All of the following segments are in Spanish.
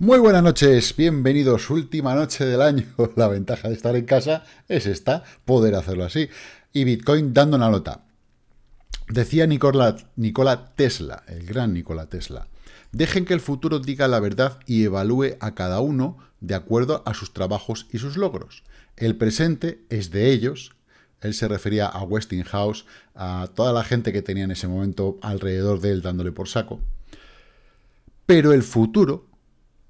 Muy buenas noches, bienvenidos. Última noche del año. La ventaja de estar en casa es esta, poder hacerlo así. Y Bitcoin dando una nota. Decía Nikola, Tesla, el gran Nikola Tesla. Dejen que el futuro diga la verdad y evalúe a cada uno de acuerdo a sus trabajos y sus logros. El presente es de ellos. Él se refería a Westinghouse, a toda la gente que tenía en ese momento alrededor de él dándole por saco. Pero el futuro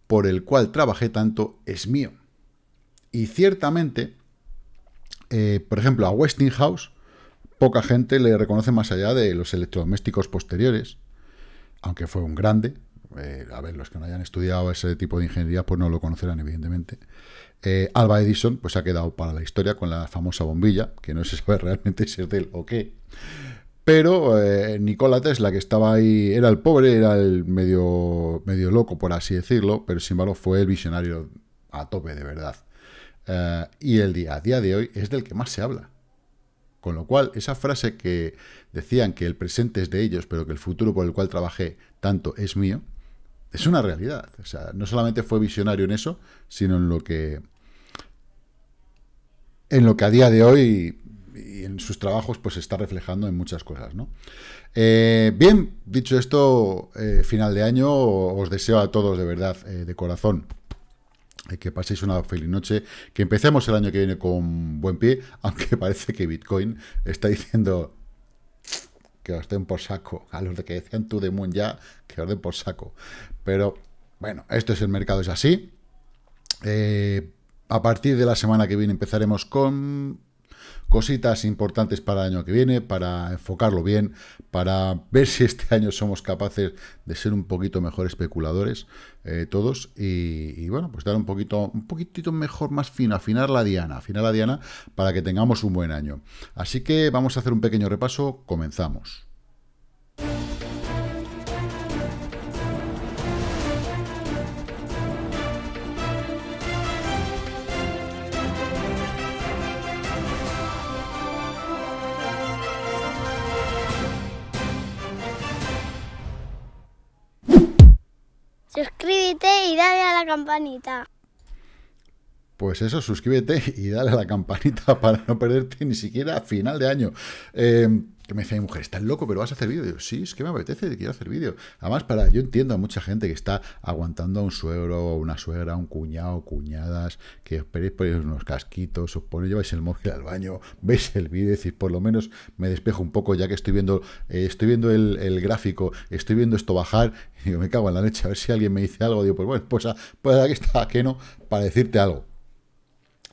por el cual trabajé tanto es mío. Y ciertamente, eh, por ejemplo, a Westinghouse, poca gente le reconoce más allá de los electrodomésticos posteriores, aunque fue un grande. Eh, a ver, los que no hayan estudiado ese tipo de ingeniería, pues no lo conocerán, evidentemente. Eh, Alba Edison, pues ha quedado para la historia con la famosa bombilla, que no se sabe realmente si es de él o qué pero Nicolás eh, Nikola Tesla, que estaba ahí, era el pobre, era el medio, medio loco, por así decirlo, pero sin embargo fue el visionario a tope, de verdad. Eh, y el día, a día de hoy es del que más se habla. Con lo cual, esa frase que decían que el presente es de ellos, pero que el futuro por el cual trabajé tanto es mío, es una realidad. O sea, no solamente fue visionario en eso, sino en lo que en lo que a día de hoy y en sus trabajos pues se está reflejando en muchas cosas. ¿no? Eh, bien, dicho esto, eh, final de año os deseo a todos de verdad, eh, de corazón, que paséis una feliz noche, que empecemos el año que viene con buen pie, aunque parece que Bitcoin está diciendo que os den por saco, a los de que decían tú de Moon ya, que os den por saco. Pero bueno, esto es el mercado, es así. a partir de la semana que viene empezaremos con cositas importantes para el año que viene, para enfocarlo bien, para ver si este año somos capaces de ser un poquito mejor especuladores eh, todos y, bueno, pues dar un poquito, un poquitito mejor, más fino, afinar la diana, afinar la diana para que tengamos un buen año. Así que vamos a hacer un pequeño repaso, comenzamos. Suscríbete y dale a la campanita. Pues eso, suscríbete y dale a la campanita para no perderte ni siquiera final de año. Eh, que me dice mi mujer, estás loco, pero vas a hacer vídeo. sí, es que me apetece, quiero hacer vídeo. Además, para, yo entiendo a mucha gente que está aguantando a un suegro, a una suegra, un cuñado, cuñadas, que esperéis por unos casquitos, os ponéis, lleváis el móvil al baño, veis el vídeo y decís, por lo menos me despejo un poco, ya que estoy viendo, eh, estoy viendo el, gráfico, estoy viendo esto bajar, y me cago en la leche, a ver si alguien me dice algo. Digo, pues bueno, pues, pues aquí está, que no, para decirte algo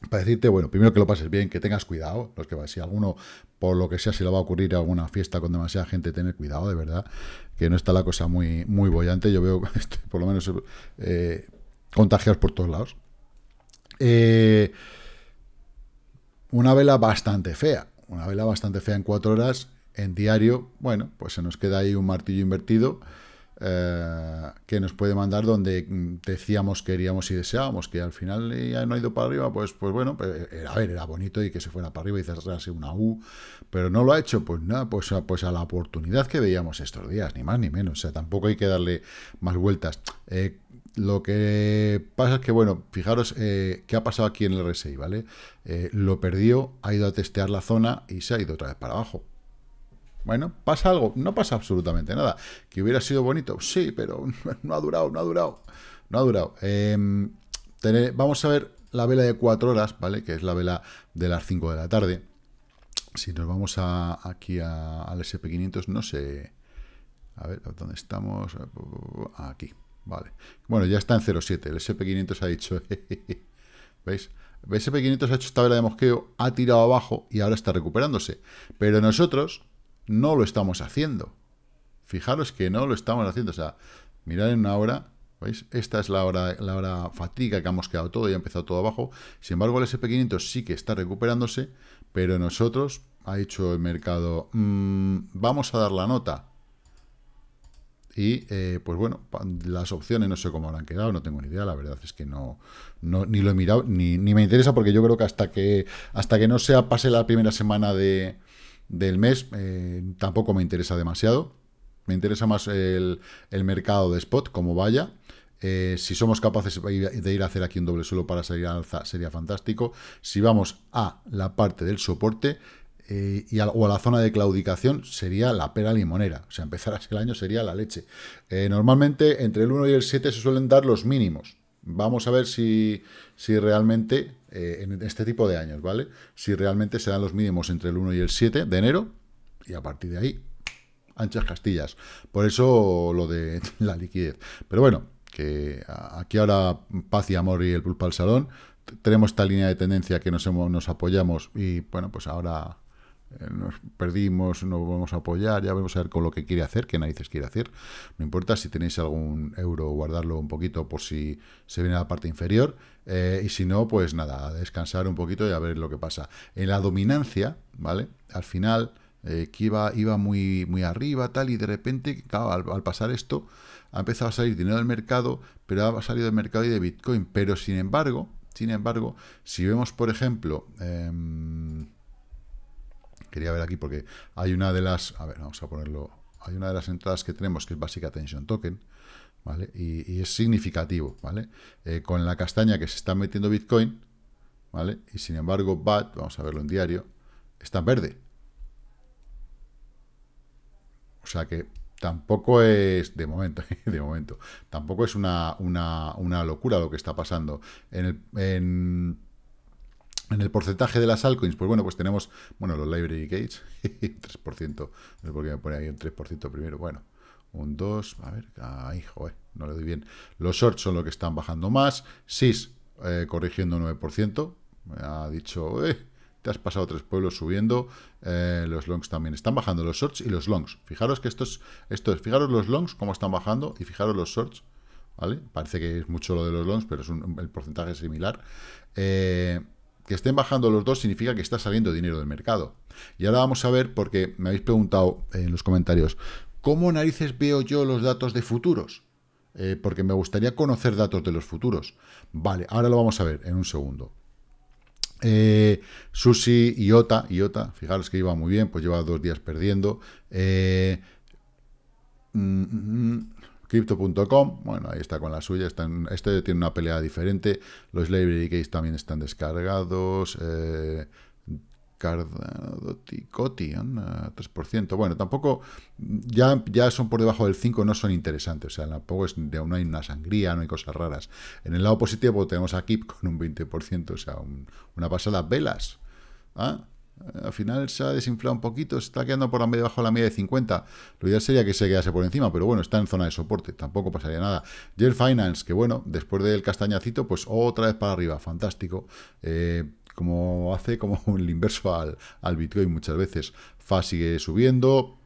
para decirte, bueno, primero que lo pases bien, que tengas cuidado, los que si alguno, por lo que sea, si le va a ocurrir alguna fiesta con demasiada gente, tener cuidado, de verdad, que no está la cosa muy, muy bollante, yo veo, por lo menos, eh, contagiados por todos lados. Eh, una vela bastante fea, una vela bastante fea en cuatro horas, en diario, bueno, pues se nos queda ahí un martillo invertido, eh, que nos puede mandar donde decíamos, queríamos y deseábamos, que al final ya no ha ido para arriba, pues, pues bueno, pues, eh, a ver, era bonito y que se fuera para arriba y cerrase una U, pero no lo ha hecho, pues nada, pues a, pues a la oportunidad que veíamos estos días, ni más ni menos, o sea, tampoco hay que darle más vueltas. Eh, lo que pasa es que, bueno, fijaros qué ha pasado aquí en el RSI, ¿vale? lo perdió, ha ido a testear la zona y se ha ido otra vez para abajo. Bueno, ¿pasa algo? No pasa absolutamente nada. ¿Que hubiera sido bonito? Sí, pero no ha durado, no ha durado. No ha durado. Em, vamos a ver la vela de 4 horas, ¿vale? Que es la vela de las 5 de la tarde. Si nos vamos aquí al SP500, no sé... A ver, ¿dónde estamos? Aquí, vale. Bueno, ya está en 0.7. El SP500 ha dicho... ¿Veis? El SP500 ha hecho esta vela de mosqueo, ha tirado abajo y ahora está recuperándose. Pero nosotros no lo estamos haciendo. Fijaros que no lo estamos haciendo. O sea, mirad en una hora, ¿veis? Esta es la hora, la hora fatiga que hemos quedado todo y ha empezado todo abajo. Sin embargo, el SP500 sí que está recuperándose, pero nosotros, ha hecho el mercado, mm, vamos a dar la nota. Y, eh, pues bueno, las opciones no sé cómo habrán quedado, no tengo ni idea, la verdad es que no, no ni lo he mirado, ni, ni, me interesa porque yo creo que hasta que, hasta que no sea pase la primera semana de, del mes eh, tampoco me interesa demasiado. Me interesa más el, mercado de spot, como vaya. Eh, si somos capaces de ir a hacer aquí un doble suelo para salir al alza, sería fantástico. Si vamos a la parte del soporte eh, y o a la zona de claudicación, sería la pera limonera. O sea, empezar el año sería la leche. normalmente, entre el 1 y el 7 se suelen dar los mínimos. Vamos a ver si, si realmente, eh, en este tipo de años, ¿vale? Si realmente se los mínimos entre el 1 y el 7 de enero, y a partir de ahí, anchas castillas. Por eso lo de la liquidez. Pero bueno, que aquí ahora paz y amor y el pulpa al salón. Tenemos esta línea de tendencia que nos, nos apoyamos y bueno, pues ahora eh, nos perdimos, no vamos a apoyar, ya vamos a ver con lo que quiere hacer, qué narices quiere hacer. No importa si tenéis algún euro, guardarlo un poquito por si se viene a la parte inferior. Eh, y si no, pues nada, descansar un poquito y a ver lo que pasa. En la dominancia, ¿vale? Al final, eh, que iba, muy, muy arriba, tal, y de repente, claro, al, pasar esto, ha empezado a salir dinero del mercado, pero ha salido del mercado y de Bitcoin. Pero sin embargo, sin embargo, si vemos, por ejemplo, em, quería ver aquí porque hay una de las, a ver, vamos a ponerlo, hay una de las entradas que tenemos que es Basic Attention Token, ¿vale? Y, es significativo, ¿vale? Eh, con la castaña que se está metiendo Bitcoin, ¿vale? Y sin embargo, BAT, vamos a verlo en diario, está en verde. O sea que tampoco es, de momento, de momento, tampoco es una, una locura lo que está pasando. En, el, en en el porcentaje de las altcoins, pues bueno, pues tenemos, bueno, los library gates, 3%, no sé por qué me pone ahí un 3% primero, bueno, un 2, a ver, ahí, joder, no le doy bien. Los shorts son los que están bajando más, SIS eh, corrigiendo 9%, me ha dicho, te has pasado tres pueblos subiendo, eh, los longs también están bajando, los shorts y los longs. Fijaros que estos, estos, fijaros los longs cómo están bajando y fijaros los shorts, ¿vale? Parece que es mucho lo de los longs, pero es un, el porcentaje similar. Eh, que estén bajando los dos significa que está saliendo dinero del mercado. Y ahora vamos a ver, porque me habéis preguntado en los comentarios, ¿cómo narices veo yo los datos de futuros? Eh, porque me gustaría conocer datos de los futuros. Vale, ahora lo vamos a ver en un segundo. Eh, Susi, Iota, Iota, fijaros que iba muy bien, pues lleva dos días perdiendo. Eh, mm, mm, mm. Crypto.com, bueno, ahí está con la suya, está este tiene una pelea diferente, los library case también están descargados, eh, 3%. Bueno, tampoco, ya, ya son por debajo del 5, no son interesantes. O sea, tampoco es, de no hay una sangría, no hay cosas raras. En el lado positivo tenemos a keep con un 20%, o sea, una pasada. Velas. ¿Ah? Al final se ha desinflado un poquito, se está quedando por la media bajo la media de 50. Lo ideal sería que se quedase por encima, pero bueno, está en zona de soporte, tampoco pasaría nada. Gel Finance, que bueno, después del castañacito, pues otra vez para arriba, fantástico. Eh, como hace como el inverso al, al Bitcoin muchas veces. FA sigue subiendo,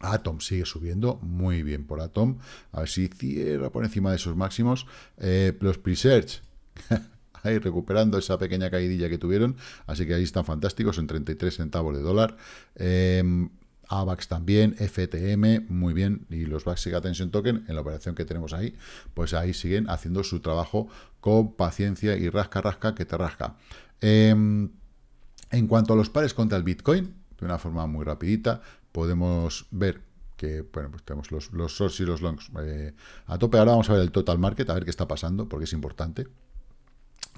Atom sigue subiendo, muy bien por Atom. A ver si cierra por encima de esos máximos. Eh, los Presearch, ahí recuperando esa pequeña caidilla que tuvieron, así que ahí están fantásticos en 33 centavos de dólar. Em, AVAX también, FTM, muy bien, y los Basic Attention Token, en la operación que tenemos ahí, pues ahí siguen haciendo su trabajo con paciencia y rasca, rasca, que te rasca. Em, en cuanto a los pares contra el Bitcoin, de una forma muy rapidita, podemos ver que, bueno, pues tenemos los, los y los longs eh, a tope. Ahora vamos a ver el total market, a ver qué está pasando, porque es importante.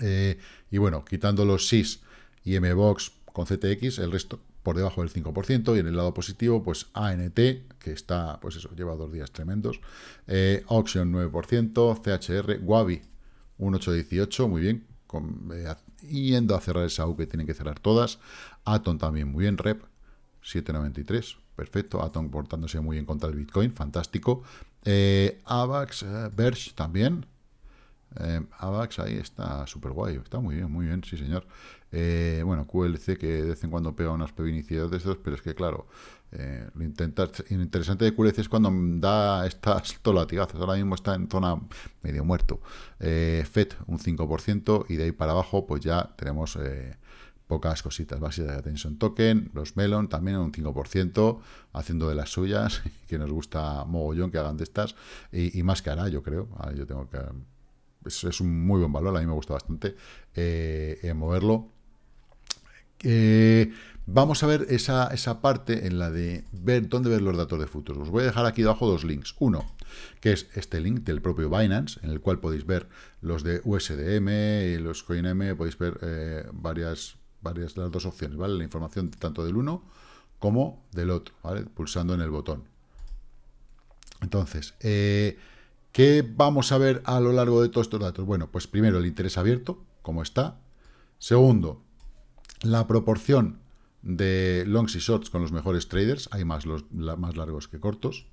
Eh, y bueno, quitando los SIS y MBOX con CTX, el resto por debajo del 5%, y en el lado positivo, pues ANT, que está, pues eso, lleva dos días tremendos, eh, Auction 9%, CHR, Wabi 1.818, muy bien, eh, yendo a cerrar esa U que tienen que cerrar todas, Atom también muy bien, Rep 7,93, perfecto, Atom portándose muy bien contra el Bitcoin, fantástico, eh, AVAX, Verge también, eh, AVAX ahí está súper guay, está muy bien, muy bien, sí señor. Eh, bueno, QLC que de vez en cuando pega unas pevinicidades de estos, pero es que claro, eh, lo, interesante de QLC es cuando da estas Tolatigazas, ahora mismo está en zona medio muerto. Eh, FED un 5% y de ahí para abajo pues ya tenemos pocas cositas básicas de Attention Token, los Melon también un 5%, haciendo de las suyas, que nos gusta mogollón que hagan de estas, y, más que hará, yo creo, ah, yo tengo que es, un muy buen valor, a mí me gusta bastante eh, eh, moverlo. Eh, vamos a ver esa, parte en la de ver dónde ver los datos de futuros. Os voy a dejar aquí abajo dos links. Uno, que es este link del propio Binance, en el cual podéis ver los de USDM, y los CoinM, podéis ver varias, varias las dos opciones, ¿vale? La información tanto del uno como del otro, ¿vale? Pulsando en el botón. Entonces, ¿Qué vamos a ver a lo largo de todos estos datos? Bueno, pues primero el interés abierto, como está. Segundo, la proporción de longs y shorts con los mejores traders, hay más, los, más largos que cortos.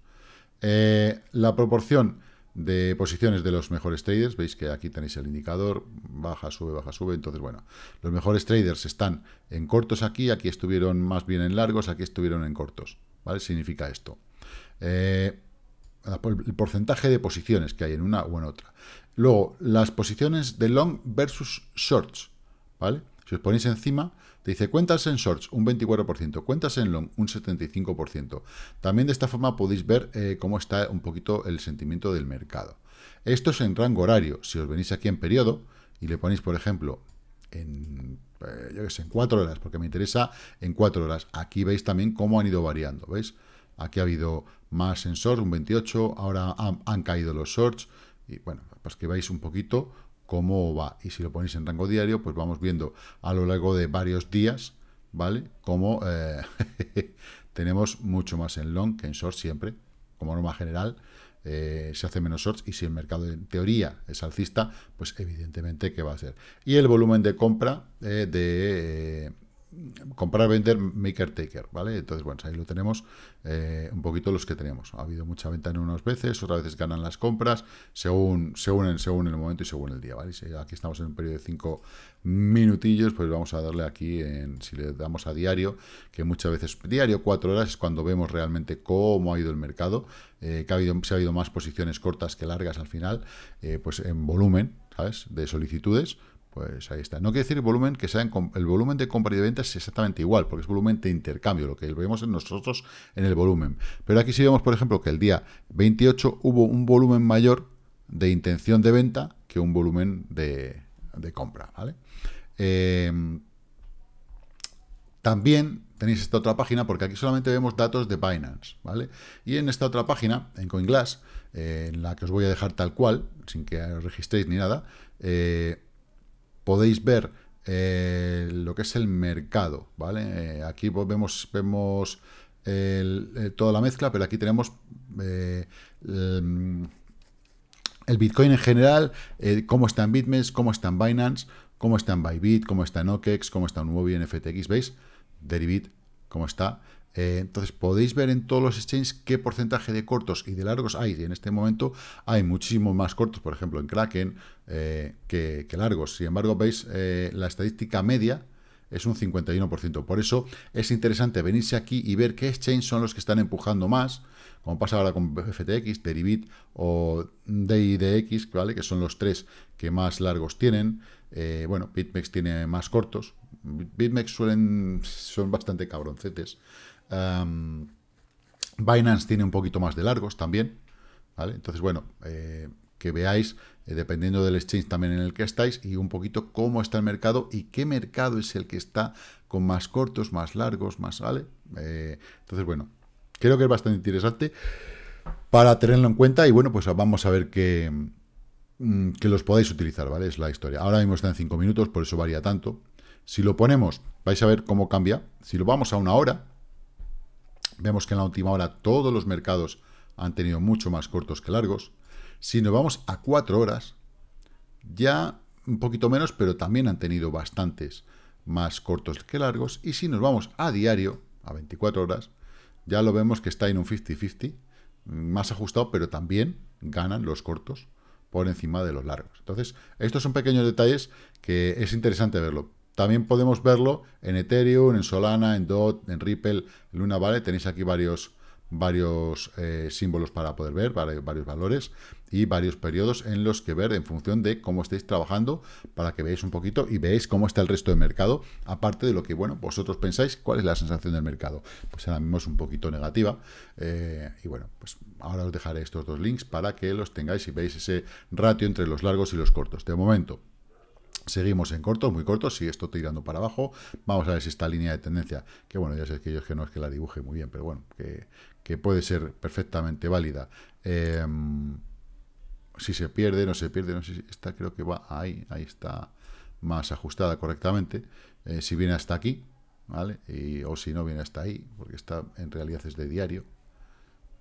Eh, la proporción de posiciones de los mejores traders, veis que aquí tenéis el indicador, baja, sube, baja, sube, entonces bueno, los mejores traders están en cortos aquí, aquí estuvieron más bien en largos, aquí estuvieron en cortos, ¿vale? Significa esto. Eh, el porcentaje de posiciones que hay en una o en otra. Luego, las posiciones de long versus shorts, ¿vale? Si os ponéis encima, te dice cuentas en shorts un 24%, cuentas en long un 75%. También de esta forma podéis ver eh, cómo está un poquito el sentimiento del mercado. Esto es en rango horario. Si os venís aquí en periodo y le ponéis, por ejemplo, en, eh, yo en 4 horas, porque me interesa en 4 horas. Aquí veis también cómo han ido variando, ¿veis? Aquí ha habido más sensor, un 28, ahora han, caído los shorts. Y bueno, pues que veáis un poquito cómo va. Y si lo ponéis en rango diario, pues vamos viendo a lo largo de varios días, ¿vale? como eh, tenemos mucho más en long que en short siempre, como norma general. Eh, se hace menos shorts y si el mercado en teoría es alcista, pues evidentemente que va a ser. Y el volumen de compra eh, de comprar, vender, maker, taker, ¿vale? Entonces, bueno, ahí lo tenemos eh, un poquito los que tenemos. Ha habido mucha venta en unas veces, otras veces ganan las compras, según, según, según el momento y según el día, ¿vale? aquí estamos en un periodo de cinco minutillos, pues vamos a darle aquí, en, si le damos a diario, que muchas veces diario, cuatro horas, es cuando vemos realmente cómo ha ido el mercado, eh, que ha habido, si ha habido más posiciones cortas que largas al final, eh, pues en volumen, ¿sabes? De solicitudes, pues ahí está. No quiere decir volumen que sea el volumen de compra y de venta es exactamente igual, porque es volumen de intercambio, lo que vemos nosotros en el volumen. Pero aquí sí vemos, por ejemplo, que el día 28 hubo un volumen mayor de intención de venta que un volumen de, compra. ¿vale? Em, también tenéis esta otra página, porque aquí solamente vemos datos de Binance, ¿vale? Y en esta otra página, en CoinGlass, eh, en la que os voy a dejar tal cual, sin que os registréis ni nada, eh, podéis ver eh, lo que es el mercado, ¿vale? Eh, aquí pues vemos, vemos eh, toda la mezcla, pero aquí tenemos el, Bitcoin en general, cómo está en BitMEX, cómo está en Binance, cómo está en Bybit, cómo está en OKEx, cómo está en Nuovi, en FTX, ¿veis? Deribit, cómo está. Eh, entonces podéis ver en todos los exchanges qué porcentaje de cortos y de largos hay. Y en este momento hay muchísimos más cortos, por ejemplo, en Kraken eh, que, largos. Sin embargo, veis eh, la estadística media es un 51%. Por eso es interesante venirse aquí y ver qué exchanges son los que están empujando más, como pasa ahora con FTX, Deribit o DIDX, ¿vale? que son los tres que más largos tienen. bueno, BitMEX tiene más cortos. BitMEX suelen, son bastante cabroncetes. Binance tiene un poquito más de largos también, ¿vale? Entonces, bueno, eh, que veáis, eh, dependiendo del exchange también en el que estáis, y un poquito cómo está el mercado y qué mercado es el que está con más cortos, más largos, más, ¿vale? Eh, entonces, bueno, creo que es bastante interesante para tenerlo en cuenta y, bueno, pues vamos a ver qué mm, que los podáis utilizar, ¿vale? Es la historia. Ahora mismo está en 5 minutos, por eso varía tanto. Si lo ponemos, vais a ver cómo cambia. Si lo vamos a una hora, Vemos que en la última hora todos los mercados han tenido mucho más cortos que largos. Si nos vamos a 4 horas, ya un poquito menos, pero también han tenido bastantes más cortos que largos. Y si nos vamos a diario, a 24 horas, ya lo vemos que está en un 50-50, más ajustado, pero también ganan los cortos por encima de los largos. Entonces, estos son pequeños detalles que es interesante verlo. También podemos verlo en Ethereum, en Solana, en DOT, en Ripple, en Luna, ¿vale? Tenéis aquí varios, varios eh, símbolos para poder ver, varios valores y varios periodos en los que ver en función de cómo estéis trabajando para que veáis un poquito y veáis cómo está el resto del mercado, aparte de lo que, bueno, vosotros pensáis, cuál es la sensación del mercado. Pues ahora mismo es un poquito negativa eh, y bueno, pues ahora os dejaré estos dos links para que los tengáis y veáis ese ratio entre los largos y los cortos. De momento, Seguimos en corto, muy corto, sigue esto tirando para abajo. Vamos a ver si esta línea de tendencia, que bueno, ya sé que yo es que no es que la dibuje muy bien, pero bueno, que, puede ser perfectamente válida. Em, si se pierde, no se pierde, no sé si esta creo que va ahí, ahí está más ajustada correctamente. Eh, si viene hasta aquí, ¿vale? Y, o si no viene hasta ahí, porque está en realidad es de diario,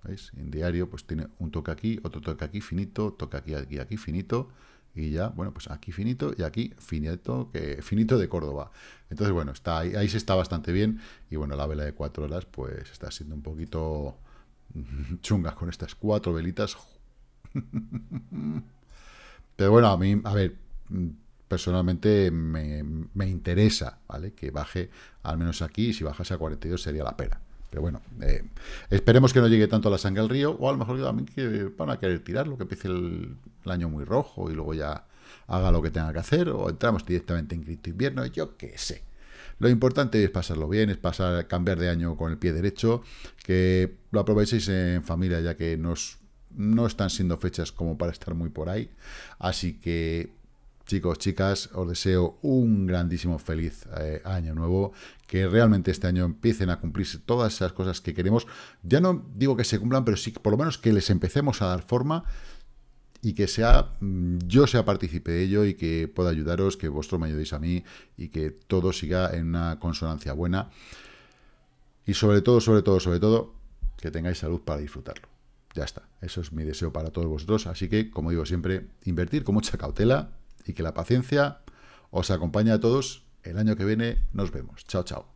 ¿veis? En diario pues tiene un toque aquí, otro toque aquí finito, toque aquí, aquí, aquí finito, y ya, bueno, pues aquí finito y aquí finito, que, finito de Córdoba. Entonces, bueno, está ahí, ahí se está bastante bien y bueno, la vela de cuatro horas pues está siendo un poquito chunga con estas cuatro velitas. Pero bueno, a mí, a ver, personalmente me, interesa, ¿vale? Que baje al menos aquí y si bajase a 42 sería la pena. Pero bueno, eh, esperemos que no llegue tanto la sangre al río, o a lo mejor también que van a querer tirarlo, que empiece el, año muy rojo y luego ya haga lo que tenga que hacer, o entramos directamente en cripto invierno, yo qué sé. Lo importante es pasarlo bien, es pasar, cambiar de año con el pie derecho, que lo aprovechéis en familia, ya que no están siendo fechas como para estar muy por ahí. Así que Chicos, chicas, os deseo un grandísimo feliz eh, año nuevo, que realmente este año empiecen a cumplirse todas esas cosas que queremos. Ya no digo que se cumplan, pero sí que por lo menos que les empecemos a dar forma y que sea mm, yo sea partícipe de ello y que pueda ayudaros, que vosotros me ayudéis a mí y que todo siga en una consonancia buena. Y sobre todo, sobre todo, sobre todo, que tengáis salud para disfrutarlo. Ya está, eso es mi deseo para todos vosotros. Así que, como digo siempre, invertir con mucha cautela, y que la paciencia os acompañe a todos. El año que viene nos vemos. Chao, chao.